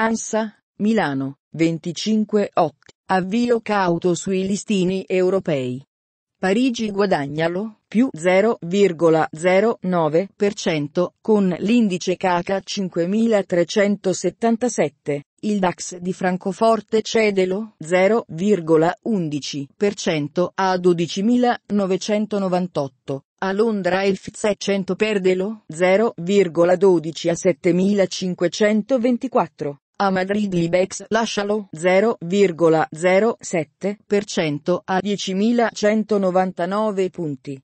ANSA, Milano, 25 8. Avvio cauto sui listini europei. Parigi guadagnalo, più 0,09% con l'indice CACA 5377, il DAX di Francoforte cede lo 0,11% a 12.998, a Londra il FTSE 100 lo 0,12 a 7.524. A Madrid l'Ibex lascialo 0,07% a 10.199 punti.